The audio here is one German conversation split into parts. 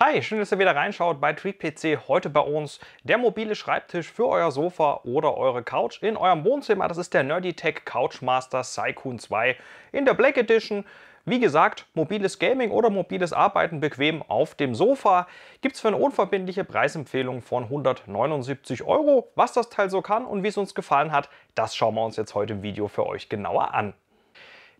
Hi, schön, dass ihr wieder reinschaut bei TreatPC. Heute bei uns der mobile Schreibtisch für euer Sofa oder eure Couch in eurem Wohnzimmer. Das ist der Nerdy Tech Couchmaster Saikun 2 in der Black Edition. Wie gesagt, mobiles Gaming oder mobiles Arbeiten bequem auf dem Sofa gibt es für eine unverbindliche Preisempfehlung von 179 Euro. Was das Teil so kann und wie es uns gefallen hat, das schauen wir uns jetzt heute im Video für euch genauer an.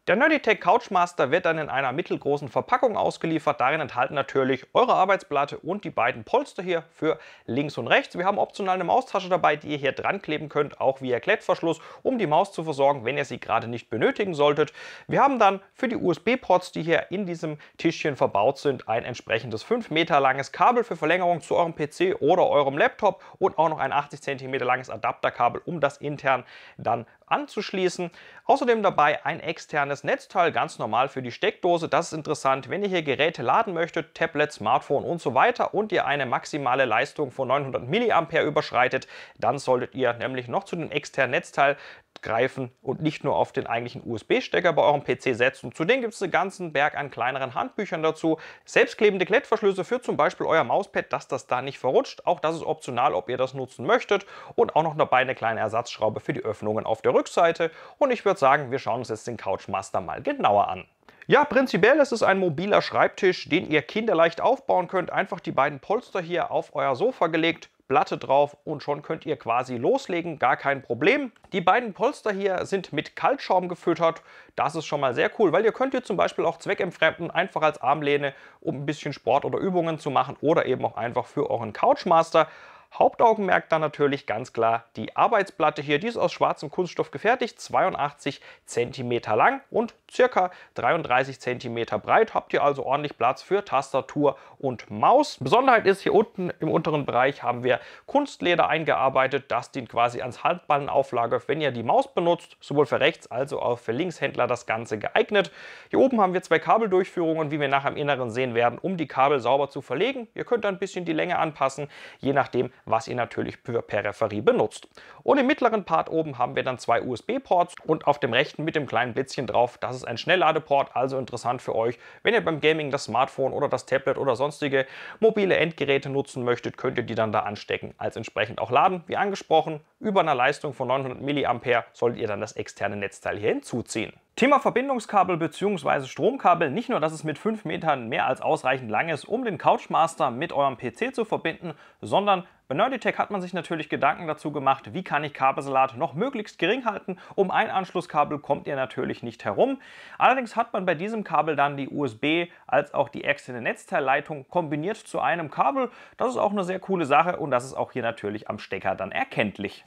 Der Nerditech Couchmaster wird dann in einer mittelgroßen Verpackung ausgeliefert. Darin enthalten natürlich eure Arbeitsplatte und die beiden Polster hier für links und rechts. Wir haben optional eine Maustasche dabei, die ihr hier dran kleben könnt, auch via Klettverschluss, um die Maus zu versorgen, wenn ihr sie gerade nicht benötigen solltet. Wir haben dann für die USB-Ports, die hier in diesem Tischchen verbaut sind, ein entsprechendes 5 Meter langes Kabel für Verlängerung zu eurem PC oder eurem Laptop und auch noch ein 80 cm langes Adapterkabel, um das intern dann anzuschließen. Außerdem dabei ein externes das Netzteil ganz normal für die Steckdose. Das ist interessant, wenn ihr hier Geräte laden möchtet, Tablet, Smartphone und so weiter und ihr eine maximale Leistung von 900 mA überschreitet, dann solltet ihr nämlich noch zu dem externen Netzteil greifen und nicht nur auf den eigentlichen USB-Stecker bei eurem PC setzen. Zudem gibt es einen ganzen Berg an kleineren Handbüchern dazu. Selbstklebende Klettverschlüsse für zum Beispiel euer Mauspad, dass das da nicht verrutscht. Auch das ist optional, ob ihr das nutzen möchtet. Und auch noch dabei eine kleine Ersatzschraube für die Öffnungen auf der Rückseite. Und ich würde sagen, wir schauen uns jetzt den Couchmaster mal genauer an. Ja, prinzipiell ist es ein mobiler Schreibtisch, den ihr kinderleicht aufbauen könnt. Einfach die beiden Polster hier auf euer Sofa gelegt Platte drauf und schon könnt ihr quasi loslegen, gar kein Problem. Die beiden Polster hier sind mit Kaltschaum gefüttert, das ist schon mal sehr cool, weil ihr könnt ihr zum Beispiel auch zweckentfremden, einfach als Armlehne, um ein bisschen Sport oder Übungen zu machen oder eben auch einfach für euren Couchmaster. Hauptaugenmerk dann natürlich ganz klar die Arbeitsplatte hier. Die ist aus schwarzem Kunststoff gefertigt, 82 cm lang und circa 33 cm breit. Habt ihr also ordentlich Platz für Tastatur und Maus. Besonderheit ist, hier unten im unteren Bereich haben wir Kunstleder eingearbeitet. Das dient quasi als Handballenauflage, wenn ihr die Maus benutzt. Sowohl für rechts als auch für Linkshändler das Ganze geeignet. Hier oben haben wir zwei Kabeldurchführungen, wie wir nachher im Inneren sehen werden, um die Kabel sauber zu verlegen. Ihr könnt ein bisschen die Länge anpassen, je nachdem, was ihr natürlich für Peripherie benutzt. Und im mittleren Part oben haben wir dann zwei USB-Ports und auf dem rechten mit dem kleinen Blitzchen drauf, das ist ein Schnellladeport, also interessant für euch. Wenn ihr beim Gaming das Smartphone oder das Tablet oder sonstige mobile Endgeräte nutzen möchtet, könnt ihr die dann da anstecken, als entsprechend auch laden. Wie angesprochen, über einer Leistung von 900 mA solltet ihr dann das externe Netzteil hier hinzuziehen. Thema Verbindungskabel bzw. Stromkabel. Nicht nur, dass es mit 5 Metern mehr als ausreichend lang ist, um den Couchmaster mit eurem PC zu verbinden, sondern bei Nerditech hat man sich natürlich Gedanken dazu gemacht, wie kann ich Kabelsalat noch möglichst gering halten. Um ein Anschlusskabel kommt ihr natürlich nicht herum. Allerdings hat man bei diesem Kabel dann die USB als auch die externe Netzteilleitung kombiniert zu einem Kabel. Das ist auch eine sehr coole Sache und das ist auch hier natürlich am Stecker dann erkenntlich.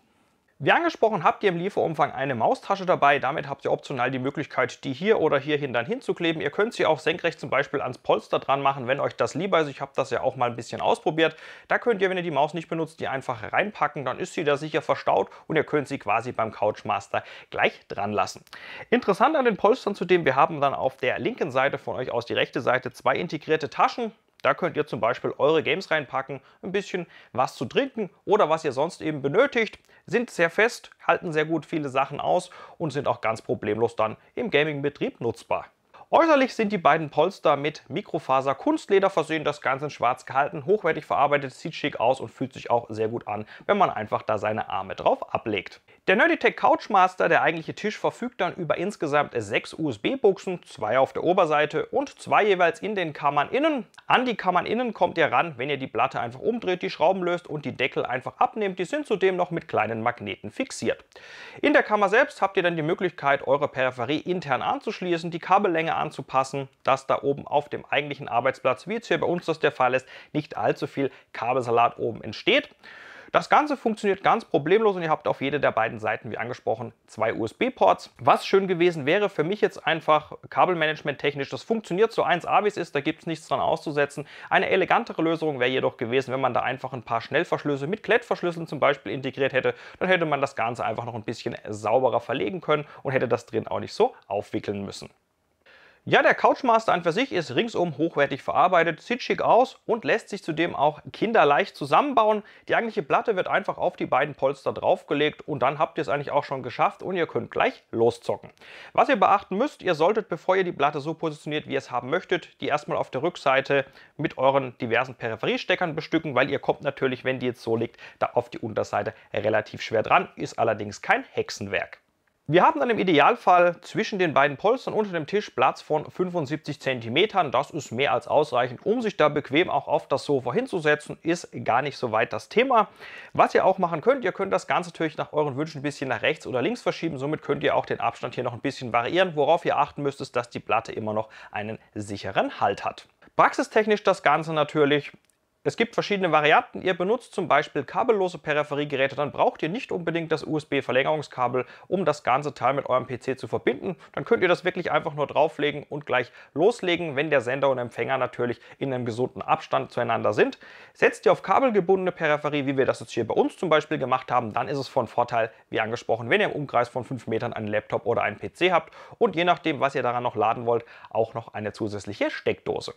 Wie angesprochen habt ihr im Lieferumfang eine Maustasche dabei, damit habt ihr optional die Möglichkeit, die hier oder hierhin dann hinzukleben. Ihr könnt sie auch senkrecht zum Beispiel ans Polster dran machen, wenn euch das lieber ist. Ich habe das ja auch mal ein bisschen ausprobiert. Da könnt ihr, wenn ihr die Maus nicht benutzt, die einfach reinpacken, dann ist sie da sicher verstaut und ihr könnt sie quasi beim Couchmaster gleich dran lassen. Interessant an den Polstern zudem, wir haben dann auf der linken Seite von euch aus die rechte Seite zwei integrierte Taschen, da könnt ihr zum Beispiel eure Games reinpacken, ein bisschen was zu trinken oder was ihr sonst eben benötigt. Sind sehr fest, halten sehr gut viele Sachen aus und sind auch ganz problemlos dann im Gaming-Betrieb nutzbar. Äußerlich sind die beiden Polster mit Mikrofaser Kunstleder versehen, das Ganze in schwarz gehalten, hochwertig verarbeitet, sieht schick aus und fühlt sich auch sehr gut an, wenn man einfach da seine Arme drauf ablegt. Der Nerditech Couchmaster, der eigentliche Tisch, verfügt dann über insgesamt sechs USB-Buchsen, zwei auf der Oberseite und zwei jeweils in den Kammern innen. An die Kammern innen kommt ihr ran, wenn ihr die Platte einfach umdreht, die Schrauben löst und die Deckel einfach abnehmt. Die sind zudem noch mit kleinen Magneten fixiert. In der Kammer selbst habt ihr dann die Möglichkeit, eure Peripherie intern anzuschließen, die Kabellänge anzupassen, dass da oben auf dem eigentlichen Arbeitsplatz, wie es hier bei uns das der Fall ist, nicht allzu viel Kabelsalat oben entsteht. Das Ganze funktioniert ganz problemlos und ihr habt auf jede der beiden Seiten, wie angesprochen, zwei USB-Ports. Was schön gewesen wäre für mich jetzt einfach Kabelmanagement technisch, das funktioniert so 1A wie es ist, da gibt es nichts dran auszusetzen. Eine elegantere Lösung wäre jedoch gewesen, wenn man da einfach ein paar Schnellverschlüsse mit Klettverschlüsseln zum Beispiel integriert hätte, dann hätte man das Ganze einfach noch ein bisschen sauberer verlegen können und hätte das drin auch nicht so aufwickeln müssen. Ja, der Couchmaster an für sich ist ringsum hochwertig verarbeitet, sieht schick aus und lässt sich zudem auch kinderleicht zusammenbauen. Die eigentliche Platte wird einfach auf die beiden Polster draufgelegt und dann habt ihr es eigentlich auch schon geschafft und ihr könnt gleich loszocken. Was ihr beachten müsst, ihr solltet, bevor ihr die Platte so positioniert, wie ihr es haben möchtet, die erstmal auf der Rückseite mit euren diversen Peripheriesteckern bestücken, weil ihr kommt natürlich, wenn die jetzt so liegt, da auf die Unterseite relativ schwer dran, ist allerdings kein Hexenwerk. Wir haben dann im Idealfall zwischen den beiden Polstern unter dem Tisch Platz von 75 cm. Das ist mehr als ausreichend, um sich da bequem auch auf das Sofa hinzusetzen. Ist gar nicht so weit das Thema. Was ihr auch machen könnt, ihr könnt das Ganze natürlich nach euren Wünschen ein bisschen nach rechts oder links verschieben. Somit könnt ihr auch den Abstand hier noch ein bisschen variieren. Worauf ihr achten müsst, ist, dass die Platte immer noch einen sicheren Halt hat. Praxistechnisch das Ganze natürlich es gibt verschiedene Varianten. Ihr benutzt zum Beispiel kabellose Peripheriegeräte, dann braucht ihr nicht unbedingt das USB-Verlängerungskabel, um das ganze Teil mit eurem PC zu verbinden. Dann könnt ihr das wirklich einfach nur drauflegen und gleich loslegen, wenn der Sender und Empfänger natürlich in einem gesunden Abstand zueinander sind. Setzt ihr auf kabelgebundene Peripherie, wie wir das jetzt hier bei uns zum Beispiel gemacht haben, dann ist es von Vorteil, wie angesprochen, wenn ihr im Umkreis von 5 Metern einen Laptop oder einen PC habt und je nachdem, was ihr daran noch laden wollt, auch noch eine zusätzliche Steckdose.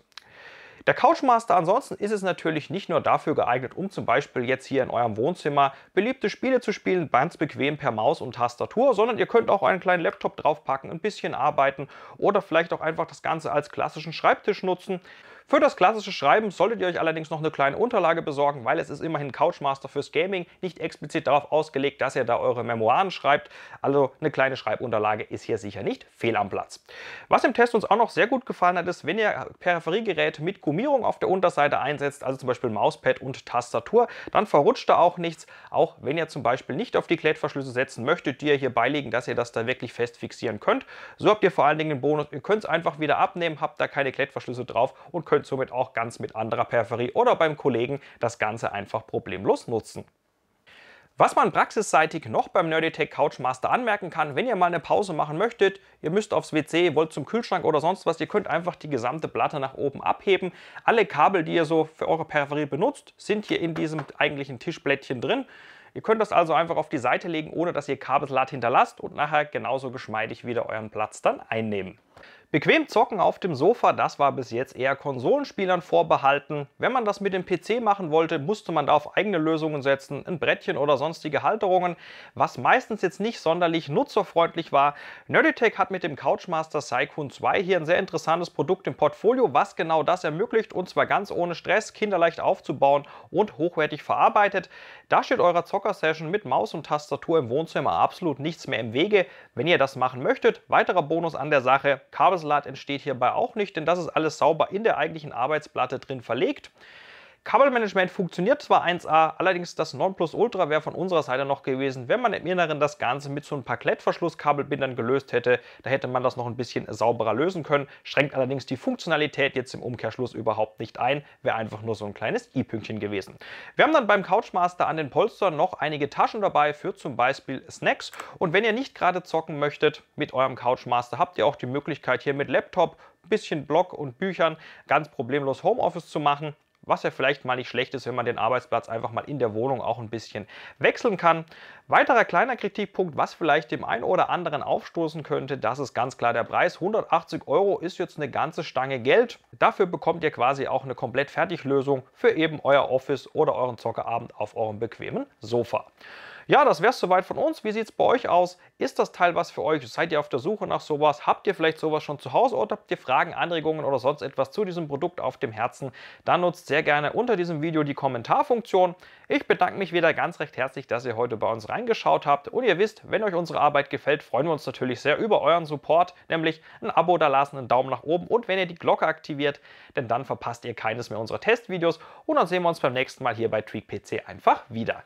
Der Couchmaster ansonsten ist es natürlich nicht nur dafür geeignet, um zum Beispiel jetzt hier in eurem Wohnzimmer beliebte Spiele zu spielen, ganz bequem per Maus und Tastatur, sondern ihr könnt auch einen kleinen Laptop draufpacken, ein bisschen arbeiten oder vielleicht auch einfach das Ganze als klassischen Schreibtisch nutzen. Für das klassische Schreiben solltet ihr euch allerdings noch eine kleine Unterlage besorgen, weil es ist immerhin Couchmaster fürs Gaming nicht explizit darauf ausgelegt, dass ihr da eure Memoiren schreibt. Also eine kleine Schreibunterlage ist hier sicher nicht fehl am Platz. Was im Test uns auch noch sehr gut gefallen hat, ist, wenn ihr Peripheriegerät mit Gummierung auf der Unterseite einsetzt, also zum Beispiel Mauspad und Tastatur, dann verrutscht da auch nichts, auch wenn ihr zum Beispiel nicht auf die Klettverschlüsse setzen möchtet, die ihr hier beilegen, dass ihr das da wirklich fest fixieren könnt. So habt ihr vor allen Dingen den Bonus, ihr könnt es einfach wieder abnehmen, habt da keine Klettverschlüsse drauf und könnt könnt somit auch ganz mit anderer Peripherie oder beim Kollegen das Ganze einfach problemlos nutzen. Was man praxisseitig noch beim Nerditech Couchmaster anmerken kann, wenn ihr mal eine Pause machen möchtet, ihr müsst aufs WC, wollt zum Kühlschrank oder sonst was, ihr könnt einfach die gesamte Platte nach oben abheben. Alle Kabel, die ihr so für eure Peripherie benutzt, sind hier in diesem eigentlichen Tischblättchen drin. Ihr könnt das also einfach auf die Seite legen, ohne dass ihr Kabelsalat hinterlasst und nachher genauso geschmeidig wieder euren Platz dann einnehmen. Bequem zocken auf dem Sofa, das war bis jetzt eher Konsolenspielern vorbehalten. Wenn man das mit dem PC machen wollte, musste man da auf eigene Lösungen setzen, ein Brettchen oder sonstige Halterungen, was meistens jetzt nicht sonderlich nutzerfreundlich war. Nerditech hat mit dem Couchmaster Saikun 2 hier ein sehr interessantes Produkt im Portfolio, was genau das ermöglicht und zwar ganz ohne Stress, kinderleicht aufzubauen und hochwertig verarbeitet. Da steht eurer Zocker-Session mit Maus und Tastatur im Wohnzimmer absolut nichts mehr im Wege, wenn ihr das machen möchtet. Weiterer Bonus an der Sache, Kabel Phasenlatt entsteht hierbei auch nicht, denn das ist alles sauber in der eigentlichen Arbeitsplatte drin verlegt. Kabelmanagement funktioniert zwar 1A, allerdings das Nonplus Ultra wäre von unserer Seite noch gewesen, wenn man im Inneren das Ganze mit so ein paar Klettverschlusskabelbindern gelöst hätte. Da hätte man das noch ein bisschen sauberer lösen können, schränkt allerdings die Funktionalität jetzt im Umkehrschluss überhaupt nicht ein, wäre einfach nur so ein kleines i-Pünktchen gewesen. Wir haben dann beim Couchmaster an den Polstern noch einige Taschen dabei für zum Beispiel Snacks und wenn ihr nicht gerade zocken möchtet mit eurem Couchmaster, habt ihr auch die Möglichkeit hier mit Laptop, bisschen Blog und Büchern ganz problemlos Homeoffice zu machen was ja vielleicht mal nicht schlecht ist, wenn man den Arbeitsplatz einfach mal in der Wohnung auch ein bisschen wechseln kann. Weiterer kleiner Kritikpunkt, was vielleicht dem einen oder anderen aufstoßen könnte, das ist ganz klar der Preis. 180 Euro ist jetzt eine ganze Stange Geld. Dafür bekommt ihr quasi auch eine komplett Fertiglösung für eben euer Office oder euren Zockerabend auf eurem bequemen Sofa. Ja, das wäre es soweit von uns. Wie sieht es bei euch aus? Ist das Teil was für euch? Seid ihr auf der Suche nach sowas? Habt ihr vielleicht sowas schon zu Hause oder habt ihr Fragen, Anregungen oder sonst etwas zu diesem Produkt auf dem Herzen? Dann nutzt sehr gerne unter diesem Video die Kommentarfunktion. Ich bedanke mich wieder ganz recht herzlich, dass ihr heute bei uns reingeschaut habt. Und ihr wisst, wenn euch unsere Arbeit gefällt, freuen wir uns natürlich sehr über euren Support, nämlich ein Abo da lassen, einen Daumen nach oben und wenn ihr die Glocke aktiviert, denn dann verpasst ihr keines mehr unserer Testvideos. Und dann sehen wir uns beim nächsten Mal hier bei Tweak PC einfach wieder.